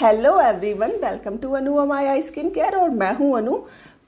hello everyone welcome to Anu I skin care और मैं हूं अनु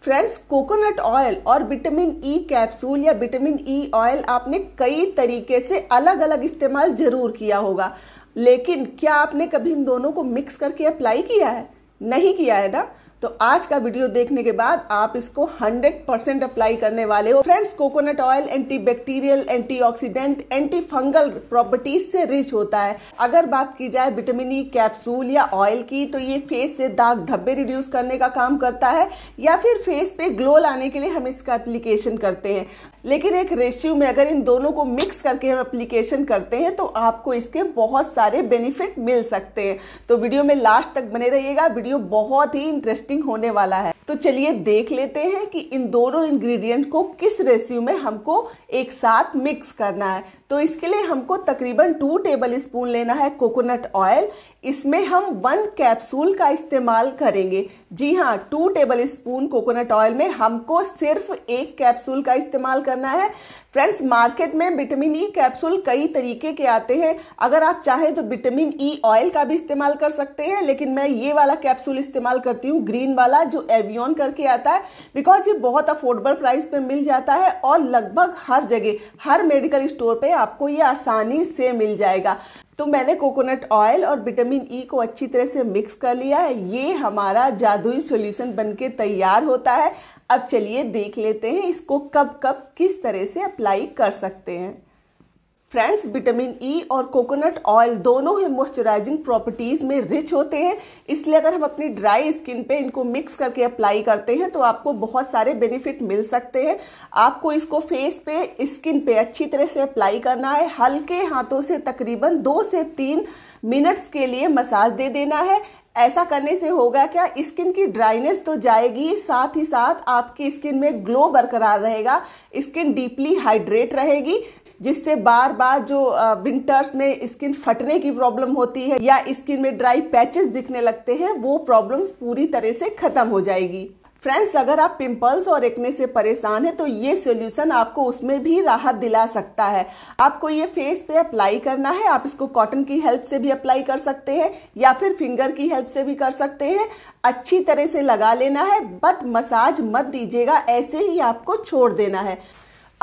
फ्रेंड्स कोकोनट ऑयल और विटामिन ई कैप्सूल या विटामिन ई ऑयल आपने कई तरीके से अलग अलग इस्तेमाल जरूर किया होगा लेकिन क्या आपने कभी इन दोनों को मिक्स करके अप्लाई किया है नहीं किया है ना तो आज का वीडियो देखने के बाद आप इसको 100 परसेंट अप्लाई करने वाले हो friends coconut oil anti bacterial anti oxidant anti fungal properties से रिच होता है अगर बात की जाए विटामिन ई कैप्सूल या ऑयल की तो ये फेस से दाग धब्बे रिड्यूस करने का काम करता है या फिर फेस पे ग्लो लाने के लिए हम इसका एप्लीकेशन करते हैं लेकिन एक रेशियो में अगर इन दोनों को मिक्स करके हम एप्लीकेशन करते हैं तो आपको इसके बहुत सारे बेनिफिट मिल सकते हैं तो वीडियो में लास्ट तक बने रहिएगा वीडियो बहुत ही इंटरेस्टिंग शिफ्टिंग होने वाला है तो चलिए देख लेते हैं कि इन दोनों इंग्रेडिएंट को किस रेसिपी में हमको एक साथ मिक्स करना है तो इसके लिए हमको तकरीबन टू टेबल स्पून लेना है कोकोनट ऑयल इसमें हम वन कैप्सूल का इस्तेमाल करेंगे जी हाँ two tablespoon coconut oil में हमको सिर्फ एक कैप्सूल का इस्तेमाल करना है फ्रेंड्स मार्केट में विटामिन ई कैप्सूल कई तरीके के आते हैं अगर आप चाहें तो विटामिन ई ऑयल का भी इस्तेमाल कर सकते हैं लेकिन मैं ये वाला कैप्सूल इस्तेमाल करती हूँ ग्रीन वाला जो एवी ऑन करके आता है बिकॉज ये बहुत अफोर्डेबल प्राइस पे मिल जाता है और लगभग हर जगह हर मेडिकल स्टोर पे आपको ये आसानी से मिल जाएगा तो मैंने कोकोनट ऑयल और विटामिन ई e को अच्छी तरह से मिक्स कर लिया है ये हमारा जादुई सॉल्यूशन बनके तैयार होता है अब चलिए देख लेते हैं इसको कब कब किस तरह से अप्लाई कर सकते हैं फ्रेंड्स विटामिन ई e और कोकोनट ऑयल दोनों ही मॉइस्चराइजिंग प्रॉपर्टीज़ में रिच होते हैं इसलिए अगर हम अपनी ड्राई स्किन पे इनको मिक्स करके अप्लाई करते हैं तो आपको बहुत सारे बेनिफिट मिल सकते हैं आपको इसको फेस पे स्किन पे अच्छी तरह से अप्लाई करना है हल्के हाथों से तकरीबन दो से तीन मिनट्स के लिए मसाज दे देना है ऐसा करने से होगा क्या स्किन की ड्राइनेस तो जाएगी साथ ही साथ आपकी स्किन में ग्लो बरकरार रहेगा स्किन डीपली हाइड्रेट रहेगी जिससे बार बार जो विंटर्स में स्किन फटने की प्रॉब्लम होती है या स्किन में ड्राई पैचेस दिखने लगते हैं वो प्रॉब्लम्स पूरी तरह से खत्म हो जाएगी फ्रेंड्स अगर आप पिंपल्स और एक्ने से परेशान हैं तो ये सॉल्यूशन आपको उसमें भी राहत दिला सकता है आपको ये फेस पे अप्लाई करना है आप इसको कॉटन की हेल्प से भी अप्लाई कर सकते हैं या फिर फिंगर की हेल्प से भी कर सकते हैं अच्छी तरह से लगा लेना है बट मसाज मत दीजिएगा ऐसे ही आपको छोड़ देना है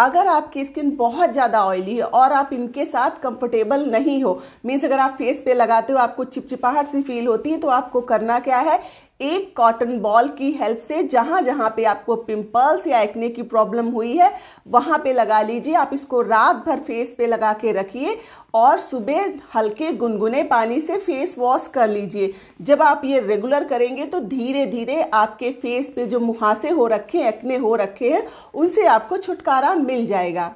अगर आपकी स्किन बहुत ज़्यादा ऑयली है और आप इनके साथ कंफर्टेबल नहीं हो मीन्स अगर आप फेस पे लगाते हो आपको चिपचिपाहट सी फील होती है तो आपको करना क्या है एक कॉटन बॉल की हेल्प से जहां जहां पे आपको पिंपल्स या एक्ने की प्रॉब्लम हुई है वहां पे लगा लीजिए आप इसको रात भर फेस पे लगा के रखिए और सुबह हल्के गुनगुने पानी से फेस वॉश कर लीजिए जब आप ये रेगुलर करेंगे तो धीरे धीरे आपके फेस पे जो मुहासे हो रखे हैं एक्ने हो रखे हैं उनसे आपको छुटकारा मिल जाएगा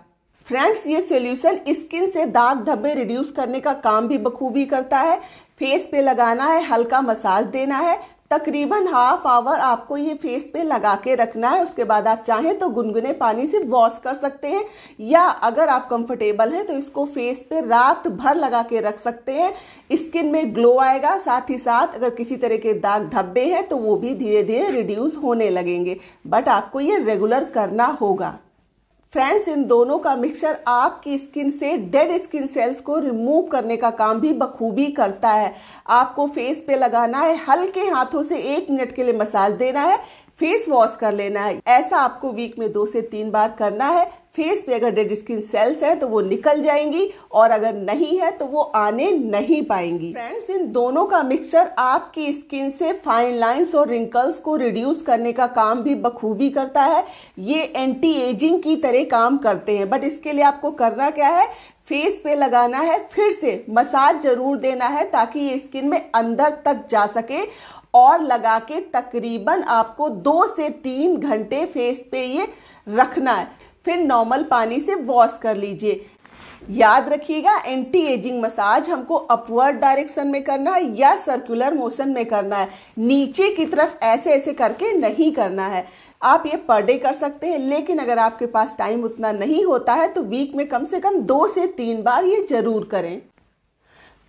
फ्रेंड्स ये सोल्यूशन स्किन से दाग धब्बे रिड्यूस करने का काम भी बखूबी करता है फेस पे लगाना है हल्का मसाज देना है तकरीबन हाफ आवर आपको ये फेस पे लगा के रखना है उसके बाद आप चाहें तो गुनगुने पानी से वॉश कर सकते हैं या अगर आप कंफर्टेबल हैं तो इसको फेस पे रात भर लगा के रख सकते हैं स्किन में ग्लो आएगा साथ ही साथ अगर किसी तरह के दाग धब्बे हैं तो वो भी धीरे धीरे रिड्यूस होने लगेंगे बट आपको ये रेगुलर करना होगा फ्रेंड्स इन दोनों का मिक्सचर आपकी स्किन से डेड स्किन सेल्स को रिमूव करने का काम भी बखूबी करता है आपको फेस पे लगाना है हल्के हाथों से एक मिनट के लिए मसाज देना है फेस वॉश कर लेना है ऐसा आपको वीक में दो से तीन बार करना है फेस पे अगर डेड स्किन सेल्स हैं तो वो निकल जाएंगी और अगर नहीं है तो वो आने नहीं पाएंगी फ्रेंड्स इन दोनों का मिक्सचर आपकी स्किन से फाइन लाइंस और रिंकल्स को रिड्यूस करने का काम भी बखूबी करता है ये एंटी एजिंग की तरह काम करते हैं बट इसके लिए आपको करना क्या है फेस पे लगाना है फिर से मसाज जरूर देना है ताकि ये स्किन में अंदर तक जा सके और लगा के तकरीबन आपको दो से तीन घंटे फेस पे ये रखना है फिर नॉर्मल पानी से वॉश कर लीजिए याद रखिएगा एंटी एजिंग मसाज हमको अपवर्ड डायरेक्शन में करना है या सर्कुलर मोशन में करना है नीचे की तरफ ऐसे ऐसे करके नहीं करना है आप ये पर डे कर सकते हैं लेकिन अगर आपके पास टाइम उतना नहीं होता है तो वीक में कम से कम दो से तीन बार ये जरूर करें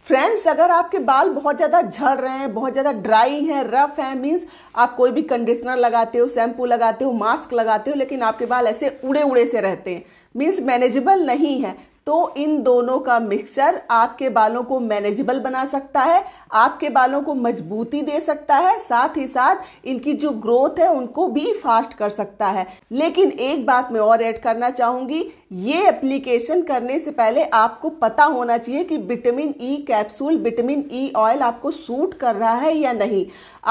फ्रेंड्स अगर आपके बाल बहुत ज़्यादा झड़ रहे हैं बहुत ज़्यादा ड्राई हैं रफ हैं मीन्स आप कोई भी कंडीशनर लगाते हो शैम्पू लगाते हो मास्क लगाते हो लेकिन आपके बाल ऐसे उड़े उड़े से रहते हैं मीन्स मैनेजेबल नहीं है तो इन दोनों का मिक्सचर आपके बालों को मैनेजेबल बना सकता है आपके बालों को मजबूती दे सकता है साथ ही साथ इनकी जो ग्रोथ है उनको भी फास्ट कर सकता है लेकिन एक बात मैं और ऐड करना चाहूंगी ये एप्लीकेशन करने से पहले आपको पता होना चाहिए कि vitamin E capsule vitamin E oil आपको सूट कर रहा है या नहीं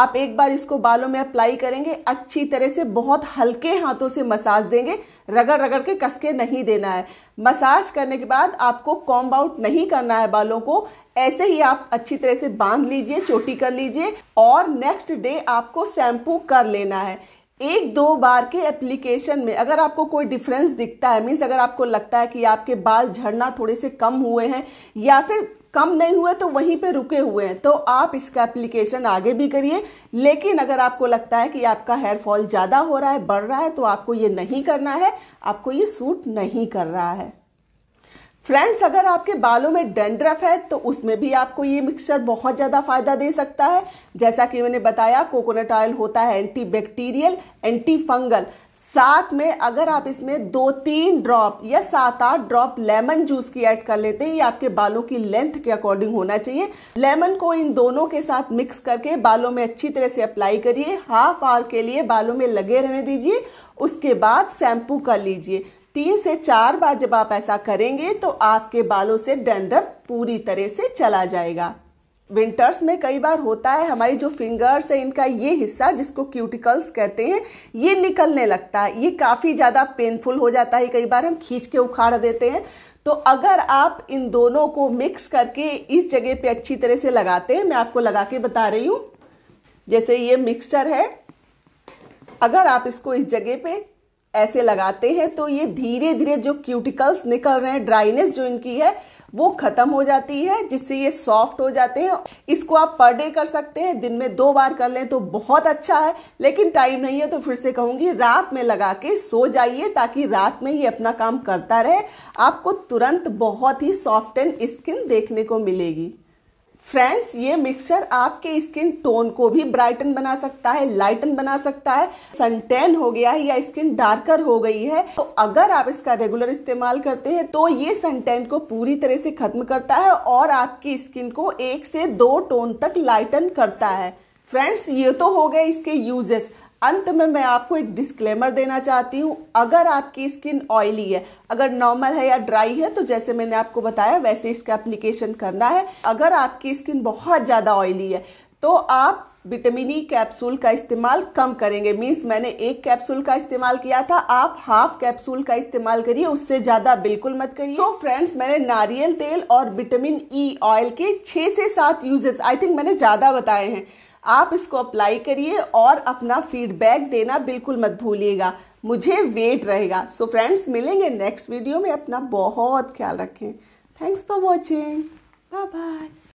आप एक बार इसको बालों में अप्लाई करेंगे अच्छी तरह से बहुत हल्के हाथों से मसाज देंगे रगड़ रगड़ के कसके नहीं देना है मसाज करने के बाद आपको कॉम्ब आउट नहीं करना है बालों को ऐसे ही आप अच्छी तरह से बांध लीजिए चोटी कर लीजिए और नेक्स्ट डे आपको शैम्पू कर लेना है एक दो बार के एप्लीकेशन में अगर आपको कोई डिफरेंस दिखता है मीन्स अगर आपको लगता है कि आपके बाल झड़ना थोड़े से कम हुए हैं या फिर कम नहीं हुए तो वहीं पे रुके हुए हैं तो आप इसका एप्लीकेशन आगे भी करिए लेकिन अगर आपको लगता है कि आपका हेयर फॉल ज़्यादा हो रहा है बढ़ रहा है तो आपको ये नहीं करना है आपको ये सूट नहीं कर रहा है फ्रेंड्स अगर आपके बालों में डेंड्रफ है तो उसमें भी आपको ये मिक्सचर बहुत ज़्यादा फायदा दे सकता है जैसा कि मैंने बताया कोकोनट ऑयल होता है एंटी बैक्टीरियल एंटी फंगल साथ में अगर आप इसमें दो तीन ड्रॉप या सात आठ ड्रॉप लेमन जूस की ऐड कर लेते हैं ये आपके बालों की लेंथ के अकॉर्डिंग होना चाहिए लेमन को इन दोनों के साथ मिक्स करके बालों में अच्छी तरह से अप्लाई करिए हाफ आवर के लिए बालों में लगे रहने दीजिए उसके बाद शैम्पू कर लीजिए तीन से चार बार जब आप ऐसा करेंगे तो आपके बालों से डेंडर पूरी तरह से चला जाएगा विंटर्स में कई बार होता है हमारी जो फिंगर्स है इनका ये हिस्सा जिसको क्यूटिकल्स कहते हैं ये निकलने लगता है ये काफ़ी ज़्यादा पेनफुल हो जाता है कई बार हम खींच के उखाड़ देते हैं तो अगर आप इन दोनों को मिक्स करके इस जगह पे अच्छी तरह से लगाते हैं मैं आपको लगा के बता रही हूँ जैसे ये मिक्सचर है अगर आप इसको इस जगह पे ऐसे लगाते हैं तो ये धीरे धीरे जो क्यूटिकल्स निकल रहे हैं ड्राइनेस जो इनकी है वो खत्म हो जाती है जिससे ये सॉफ्ट हो जाते हैं इसको आप पर डे कर सकते हैं दिन में दो बार कर लें तो बहुत अच्छा है लेकिन टाइम नहीं है तो फिर से कहूँगी रात में लगा के सो जाइए ताकि रात में ये अपना काम करता रहे आपको तुरंत बहुत ही सॉफ्ट एंड स्किन देखने को मिलेगी फ्रेंड्स ये मिक्सचर आपके स्किन टोन को भी ब्राइटन बना सकता है लाइटन बना सकता है सनटेन हो गया है या स्किन डार्कर हो गई है तो अगर आप इसका रेगुलर इस्तेमाल करते हैं तो ये सनटेन को पूरी तरह से खत्म करता है और आपकी स्किन को एक से दो टोन तक लाइटन करता है फ्रेंड्स ये तो हो गए इसके यूजेस अंत में मैं आपको एक डिस्क्लेमर देना चाहती हूँ अगर आपकी स्किन ऑयली है अगर नॉर्मल है या ड्राई है तो जैसे मैंने आपको बताया वैसे इसका एप्लीकेशन करना है अगर आपकी स्किन बहुत ज़्यादा ऑयली है तो आप विटामिन ई कैप्सूल का इस्तेमाल कम करेंगे मीन्स मैंने एक कैप्सूल का इस्तेमाल किया था आप हाफ कैप्सूल का इस्तेमाल करिए उससे ज़्यादा बिल्कुल मत करिए सो फ्रेंड्स मैंने नारियल तेल और विटामिन ई ऑयल के छः से सात यूजेस आई थिंक मैंने ज़्यादा बताए हैं आप इसको अप्लाई करिए और अपना फीडबैक देना बिल्कुल मत भूलिएगा मुझे वेट रहेगा सो so फ्रेंड्स मिलेंगे नेक्स्ट वीडियो में अपना बहुत ख्याल रखें thanks for watching bye bye